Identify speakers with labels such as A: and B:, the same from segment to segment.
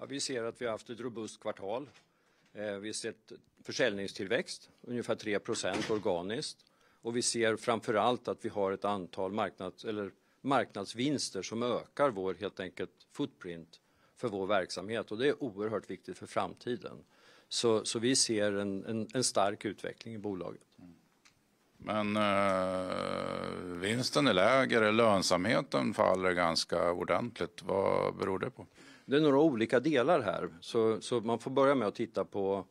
A: Ja, vi ser att vi har haft ett robust kvartal. Eh, vi har sett försäljningstillväxt, ungefär 3% organiskt. Och vi ser framförallt att vi har ett antal marknads- eller marknadsvinster som ökar vår, helt enkelt, footprint för vår verksamhet och det är oerhört viktigt för framtiden. Så vi ser en stark utveckling i bolaget. Men eh, vinsten är
B: lägre, lönsamheten faller ganska ordentligt. Vad beror det på? Det är några olika
A: delar här, så, så man får börja med att titta på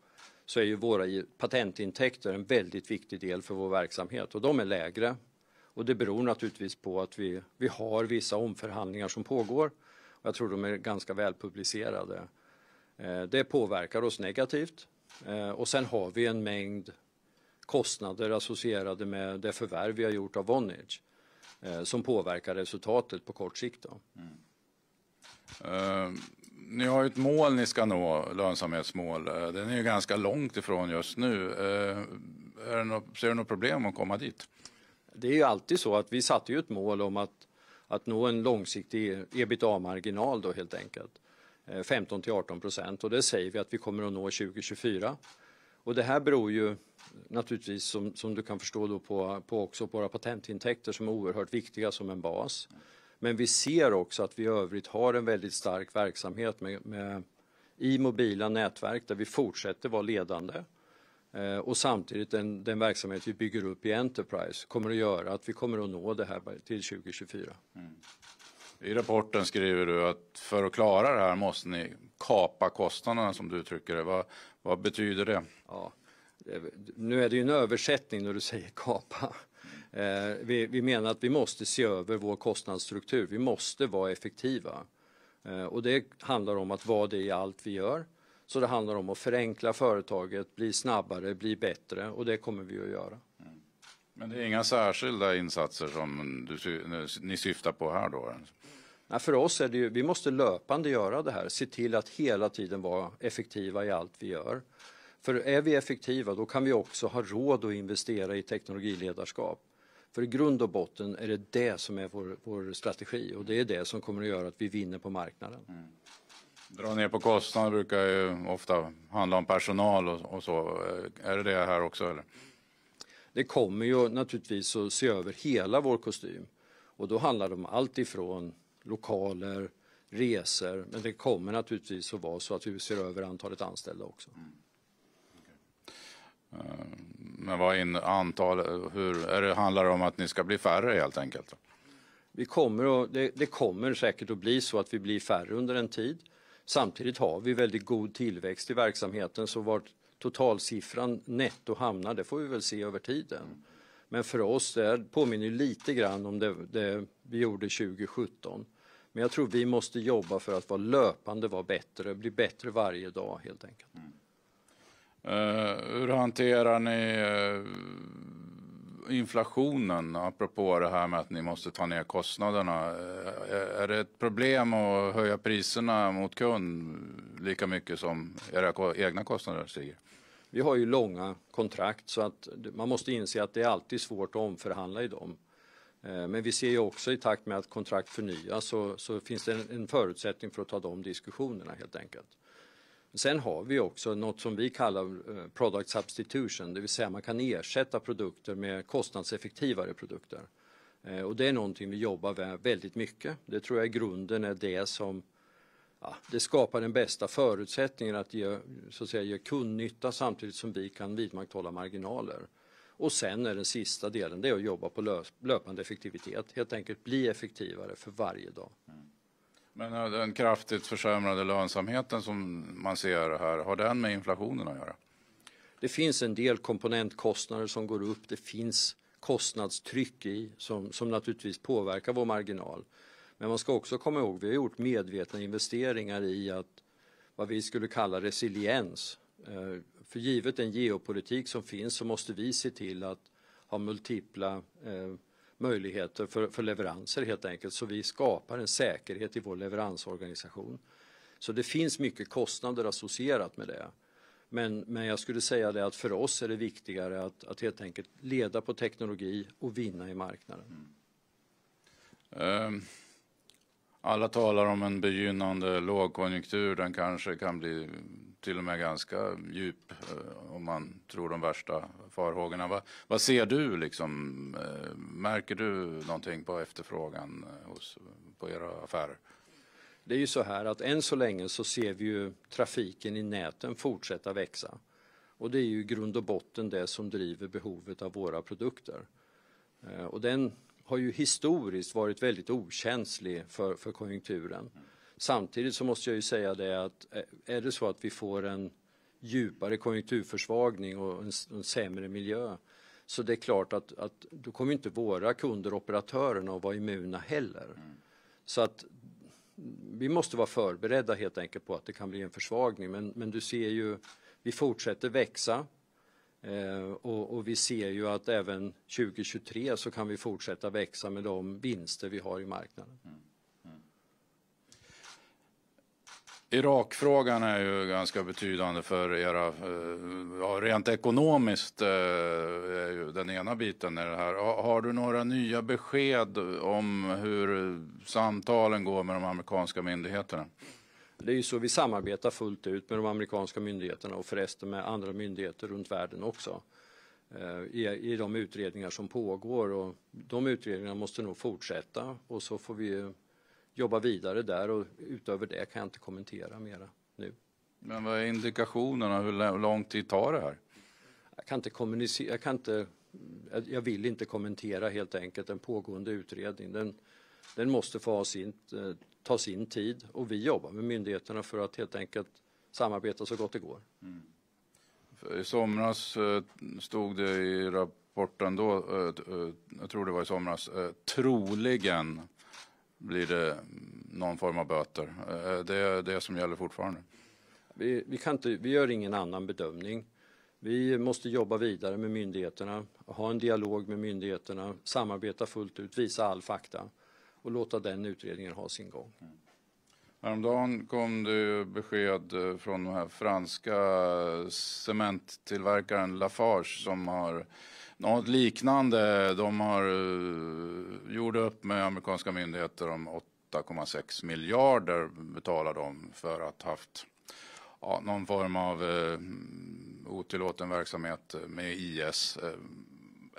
A: så är ju våra patentintäkter en väldigt viktig del för vår verksamhet och de är lägre. Och det beror naturligtvis på att vi, vi har vissa omförhandlingar som pågår. Jag tror de är ganska välpublicerade. Eh, det påverkar oss negativt. Eh, och sen har vi en mängd kostnader associerade med det förvärv vi har gjort av Vonage eh, som påverkar resultatet på kort sikt. Då. Mm. Eh, ni
B: har ju ett mål ni ska nå, lönsamhetsmål. Eh, den är ju ganska långt ifrån just nu.
A: Eh, är det något, ser du något problem att komma dit? Det är ju alltid så att vi satte ju ett mål om att, att nå en långsiktig ebitda-marginal då helt enkelt. 15 till 18 procent och det säger vi att vi kommer att nå 2024. Och det här beror ju naturligtvis som, som du kan förstå då på, på också på våra patentintäkter som är oerhört viktiga som en bas. Men vi ser också att vi i övrigt har en väldigt stark verksamhet med, med, i mobila nätverk där vi fortsätter vara ledande. Eh, och samtidigt den, den, verksamhet vi bygger upp i Enterprise kommer att göra att vi kommer att nå det här till 2024.
B: Mm. I rapporten skriver du att för att klara det här måste ni
A: kapa kostnaderna som du uttrycker det. Vad, vad betyder det? Ja, nu är det ju en översättning när du säger kapa. Eh, vi, vi, menar att vi måste se över vår kostnadsstruktur. Vi måste vara effektiva. Eh, och det handlar om att vara det i allt vi gör. Så det handlar om att förenkla företaget, bli snabbare, bli bättre och det kommer vi att göra. Mm.
B: Men det är inga särskilda insatser som du,
A: ni syftar på här då? Nej, för oss är det ju, vi måste löpande göra det här, se till att hela tiden vara effektiva i allt vi gör. För är vi effektiva då kan vi också ha råd att investera i teknologiledarskap. För i grund och botten är det det som är vår, vår strategi och det är det som kommer att göra att vi vinner på marknaden. Mm. Dra
B: ner på kostnader brukar ju ofta handla om personal och, och så. Eh, är det det här
A: också? Eller? Det kommer ju naturligtvis att se över hela vår kostym och då handlar det om allt ifrån lokaler, resor, men det kommer naturligtvis att vara så att vi ser över antalet anställda också. Mm. Okay.
B: Men vad in, antal, hur, är det, handlar det om att ni ska bli färre helt enkelt?
A: Vi kommer att, det, det, kommer säkert att bli så att vi blir färre under en tid. Samtidigt har vi väldigt god tillväxt i verksamheten så vart totalsiffran netto hamnar det får vi väl se över tiden. Men för oss det påminner lite grann om det, det vi gjorde 2017. Men jag tror vi måste jobba för att vara löpande vara bättre, bli bättre varje dag helt enkelt. Mm. Eh, hur hanterar
B: ni eh, inflationen, apropå det här med att ni måste ta ner kostnaderna. Eh, är det ett problem att höja priserna mot kund
A: lika mycket som era egna kostnader stiger? Vi har ju långa kontrakt så att man måste inse att det är alltid svårt att omförhandla i dem. Men vi ser ju också i takt med att kontrakt förnyas så finns det en förutsättning för att ta de diskussionerna helt enkelt. Sen har vi också något som vi kallar eh, product substitution, det vill säga man kan ersätta produkter med kostnadseffektivare produkter. Eh, och det är någonting vi jobbar med väldigt mycket. Det tror jag i grunden är det som ja, det skapar den bästa förutsättningen att ge, så att säga, ge kundnytta samtidigt som vi kan vidmakthålla marginaler. Och sen är den sista delen, det är att jobba på löpande effektivitet. Helt enkelt bli effektivare för varje dag. Mm.
B: Men eh, den kraftigt försämrade lönsamheten som man ser här, har den med inflationen att
A: göra? Det finns en del komponentkostnader som går upp. Det finns kostnadstryck i som, som naturligtvis påverkar vår marginal. Men man ska också komma ihåg, vi har gjort medvetna investeringar i att vad vi skulle kalla resiliens. Eh, för givet den geopolitik som finns så måste vi se till att ha multipla eh, möjligheter för, för leveranser helt enkelt. Så vi skapar en säkerhet i vår leveransorganisation. Så det finns mycket kostnader associerat med det. Men, men jag skulle säga det att för oss är det viktigare att, att helt enkelt leda på teknologi och vinna i marknaden.
B: Mm. Ehm, alla talar om en begynnande lågkonjunktur. Den kanske kan bli till och med ganska djup eh, om man tror de värsta farhågorna. Va, vad ser du liksom? Eh, märker du någonting på
A: efterfrågan eh, hos, på era affärer? Det är ju så här att än så länge så ser vi ju trafiken i näten fortsätta växa. Och det är ju i grund och botten det som driver behovet av våra produkter. Och den har ju historiskt varit väldigt okänslig för, för konjunkturen. Samtidigt så måste jag ju säga det att eh, är det så att vi får en djupare konjunkturförsvagning och en, en sämre miljö så det är klart att, att då kommer inte våra kunder, operatörerna, att vara immuna heller. Mm. Så att vi måste vara förberedda helt enkelt på att det kan bli en försvagning. Men, men du ser ju, vi fortsätter växa eh, och, och, vi ser ju att även 2023 så kan vi fortsätta växa med de vinster vi har i marknaden. Mm.
B: Irakfrågan är ju ganska betydande för era, eh, ja, rent ekonomiskt eh, är ju den ena biten i det här. Har du några nya besked om hur samtalen går med de amerikanska myndigheterna?
A: Det är ju så vi samarbetar fullt ut med de amerikanska myndigheterna och förresten med andra myndigheter runt världen också eh, i, i de utredningar som pågår och de utredningarna måste nog fortsätta och så får vi jobba vidare där och utöver det kan jag inte kommentera mera nu. Men vad är indikationerna? Hur lång tid tar det här? Jag kan inte kommunicera, jag kan inte, jag vill inte kommentera helt enkelt en pågående utredning. Den, den måste få ha sin, eh, ta sin tid och vi jobbar med myndigheterna för att helt enkelt samarbeta så gott det går. Mm. I somras eh,
B: stod det i rapporten då, eh, jag tror det var i somras, troligen blir det någon form av böter. Eh, det är det som gäller fortfarande.
A: Vi, vi, kan inte, vi gör ingen annan bedömning. Vi måste jobba vidare med myndigheterna, ha en dialog med myndigheterna, samarbeta fullt ut, visa all fakta och låta den utredningen ha sin gång. Mm. Häromdagen kom det
B: besked eh, från den här franska eh, cementtillverkaren Lafarge som har något liknande. De har uh, eh, gjorde upp med amerikanska myndigheter om 8,6 miljarder betalar de för att ha haft ja, någon form av uh, otillåten verksamhet med IS.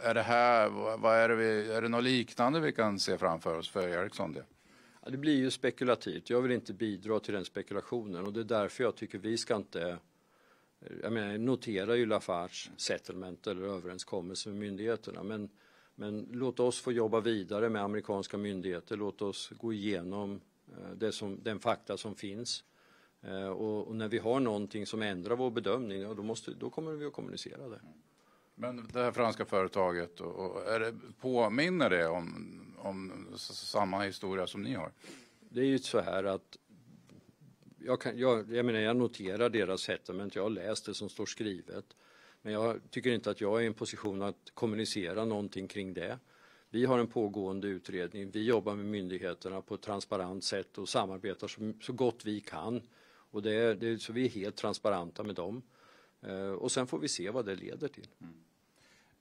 B: är det här, vad är det, vi, är det något liknande vi kan se framför
A: oss för Ericsson? Det? Det blir ju spekulativt. Jag vill inte bidra till den spekulationen och det är därför jag tycker vi ska inte jag menar, notera ju Lafarge settlement eller överenskommelse med myndigheterna men, men låt oss få jobba vidare med amerikanska myndigheter. Låt oss gå igenom eh, det som, den fakta som finns. Eh, och, och, när vi har någonting som ändrar vår bedömning, ja, då, måste, då kommer vi att kommunicera det. Men det här franska företaget, och, och är det, påminner det om om samma historia som ni har? Det är ju så här att jag, kan, jag, jag, menar, jag noterar deras settlement, jag har läst det som står skrivet. Men jag tycker inte att jag är i en position att kommunicera någonting kring det. Vi har en pågående utredning, vi jobbar med myndigheterna på ett transparent sätt och samarbetar så, så gott vi kan. Och det, det, så vi är helt transparenta med dem. Eh, och sen får vi se vad det leder till. Mm.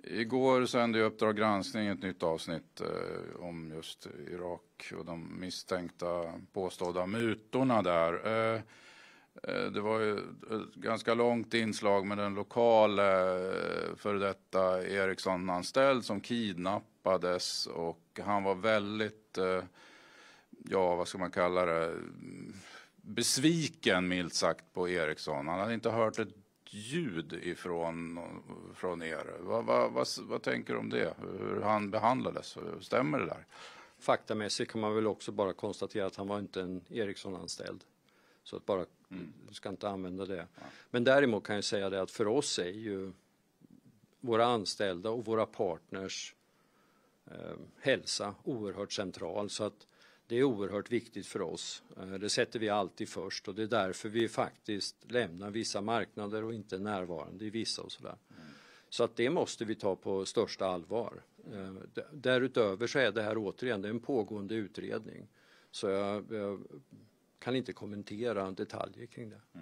B: Igår sände Uppdrag granskning ett nytt avsnitt eh, om just Irak och de misstänkta påstådda mutorna där. Eh, eh det var ju ett ganska långt inslag med den lokale eh, före detta Ericsson-anställd som kidnappades och han var väldigt, eh, ja vad ska man kalla det, besviken milt sagt på Ericsson. Han hade inte hört ett ljud ifrån från er.
A: Vad, vad, vad, vad tänker du om det? Hur han behandlades? Stämmer det där? Faktamässigt kan man väl också bara konstatera att han var inte en Ericsson-anställd. Så att bara, mm. du ska inte använda det. Ja. Men däremot kan jag säga det att för oss är ju våra anställda och våra partners eh, hälsa oerhört central. Så att det är oerhört viktigt för oss. Eh, det sätter vi alltid först och det är därför vi faktiskt lämnar vissa marknader och inte är närvarande i vissa och sådär. Så att det måste vi ta på största allvar. Eh, därutöver så är det här återigen det är en pågående utredning. Så jag, jag kan inte kommentera detaljer kring det.